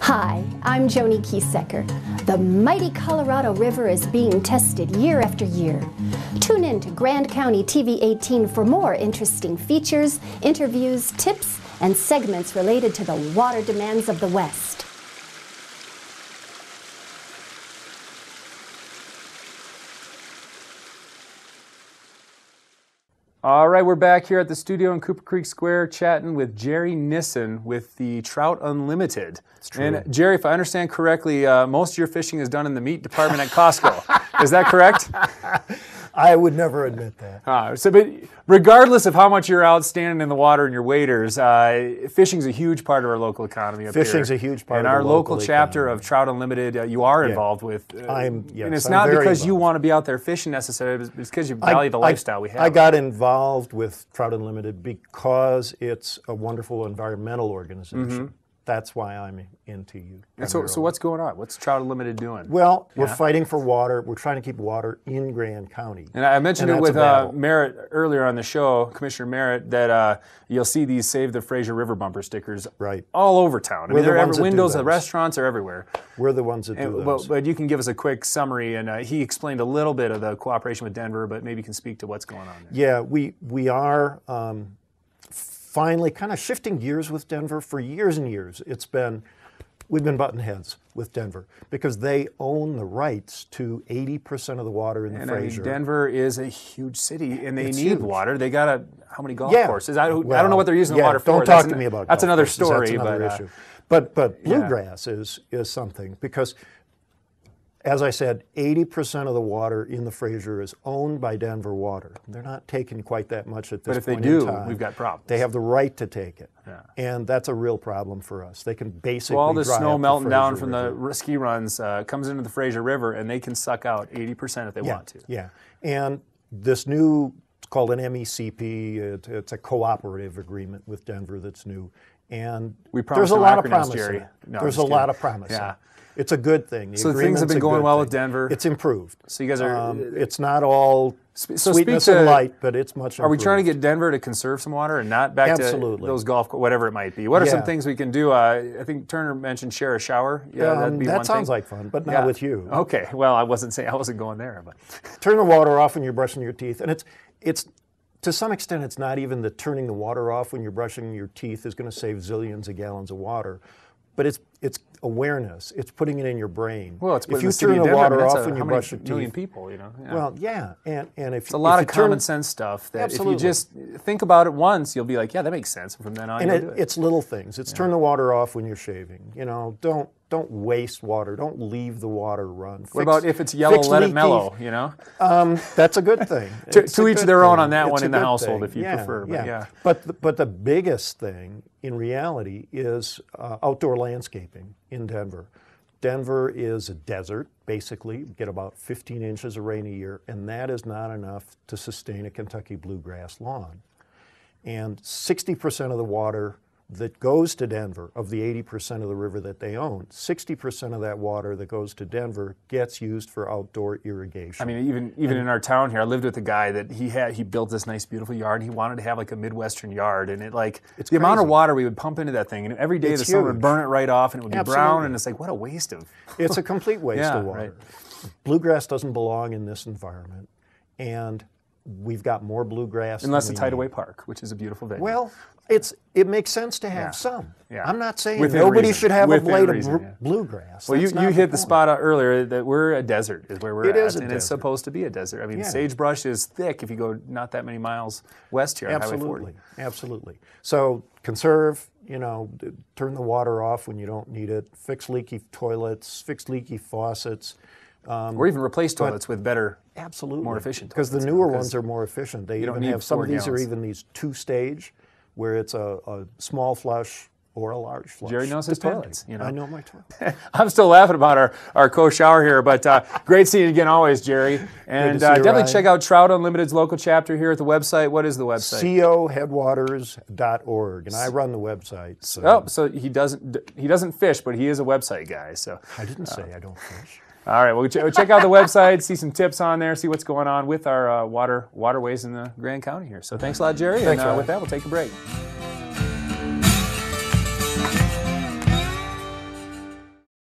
Hi, I'm Joni Kiesecker. The mighty Colorado River is being tested year after year. Tune in to Grand County TV 18 for more interesting features, interviews, tips, and segments related to the water demands of the West. All right, we're back here at the studio in Cooper Creek Square chatting with Jerry Nissen with the Trout Unlimited. And uh, Jerry, if I understand correctly, uh, most of your fishing is done in the meat department at Costco. is that correct? I would never admit that. Uh, so, but regardless of how much you're out standing in the water and your waders, uh, fishing's a huge part of our local economy. Up fishing's here. a huge part. And our local, local chapter economy. of Trout Unlimited, uh, you are involved yeah. with. Uh, I'm. Yes, and it's I'm not because involved. you want to be out there fishing necessarily, it's because you value I, the lifestyle I, we have. I got involved with Trout Unlimited because it's a wonderful environmental organization. Mm-hmm that's why I'm into you. And so, so what's going on? What's Trout Unlimited doing? Well, yeah. we're fighting for water. We're trying to keep water in Grand County. And I mentioned and it with uh, Merritt earlier on the show, Commissioner Merritt, that uh, you'll see these Save the Fraser River bumper stickers right. all over town. I we're mean, the every, windows of restaurants are everywhere. We're the ones that and, do those. But, but, you can give us a quick summary, and uh, he explained a little bit of the cooperation with Denver, but maybe you can speak to what's going on there. Yeah, we, we are... Um, finally, kind of shifting gears with Denver for years and years, it's been we've been button heads with Denver because they own the rights to 80% of the water in the and Fraser. I mean, Denver is a huge city and they it's need huge. water. They got a how many golf yeah. courses? I don't, well, I don't know what they're using yeah, the water don't for. Don't talk that's to an, me about That's another story, that's another but, uh, issue. But but bluegrass yeah. is is something because as I said, 80% of the water in the Fraser is owned by Denver Water. They're not taking quite that much at this point. But if point they do, time. we've got problems. They have the right to take it, yeah. and that's a real problem for us. They can basically well, all the snow melting the down from River. the ski runs uh, comes into the Fraser River, and they can suck out 80% if they yeah, want to. Yeah, and this new called an MECP. It, it's a cooperative agreement with Denver that's new. And there's a lot of promise. No, there's a lot of promise. Yeah. It's a good thing. The so things have been going well thing. with Denver. It's improved. So you guys are. Um, uh, it's not all so sweetness to, and light, but it's much. Improved. Are we trying to get Denver to conserve some water and not back Absolutely. to those golf, whatever it might be? What are yeah. some things we can do? Uh, I think Turner mentioned share a shower. Yeah, um, that'd be that one sounds thing. like fun, but not yeah. with you. Okay. Well, I wasn't saying I wasn't going there, but turn the water off when you're brushing your teeth, and it's it's to some extent, it's not even the turning the water off when you're brushing your teeth is going to save zillions of gallons of water, but it's it's awareness. It's putting it in your brain. Well, it's if you turn the water off when you brush your teeth. Million people, you know. Yeah. Well, yeah, and and if it's a lot of common sense stuff that absolutely. if you just think about it once, you'll be like, yeah, that makes sense. And from then on, and it, it. it's little things. It's yeah. turn the water off when you're shaving. You know, don't don't waste water. Don't leave the water run. What fix, about if it's yellow, let leaky. it mellow, you know? Um, that's a good thing. to, to each their thing. own on that it's one in the household thing. if you yeah, prefer. But, yeah. yeah. But, the, but the biggest thing in reality is uh, outdoor landscaping in Denver. Denver is a desert, basically. We get about 15 inches of rain a year, and that is not enough to sustain a Kentucky bluegrass lawn. And 60% of the water that goes to Denver, of the 80% of the river that they own, 60% of that water that goes to Denver gets used for outdoor irrigation. I mean, even even and, in our town here, I lived with a guy that he had he built this nice, beautiful yard. And he wanted to have like a midwestern yard, and it like it's the crazy. amount of water we would pump into that thing, and every day it's the sun would burn it right off, and it would be Absolutely. brown, and it's like what a waste of. it's a complete waste yeah, of water. Right. Bluegrass doesn't belong in this environment, and we've got more bluegrass. Unless it's Hideaway need. Park, which is a beautiful venue. Well, it's it makes sense to have yeah. some. Yeah. I'm not saying Within nobody reason. should have Within a blade reason, of yeah. bluegrass. Well, That's you, you the hit point. the spot earlier that we're a desert is where we're it at, and desert. it's supposed to be a desert. I mean, yeah. sagebrush is thick if you go not that many miles west here. Absolutely, absolutely. So conserve. You know, turn the water off when you don't need it. Fix leaky toilets. Fix leaky faucets. Um, or even replace toilets with better, absolutely more efficient. Because the newer because ones are more efficient. They even have some of these gallons. are even these two-stage, where it's a, a small flush, or a large flush. Jerry knows his toilets. You know, I know my toilet. I'm still laughing about our, our co shower here, but uh, great seeing you again always, Jerry. And uh, definitely Ryan. check out Trout Unlimited's local chapter here at the website. What is the website? coheadwaters.org, and I run the website. So. Oh, so he doesn't he doesn't fish, but he is a website guy. So I didn't uh, say uh, I don't fish. All right. Well, check out the website, see some tips on there, see what's going on with our uh, water waterways in the Grand County here. So thanks a lot, Jerry. Thanks, and uh, with that, we'll take a break.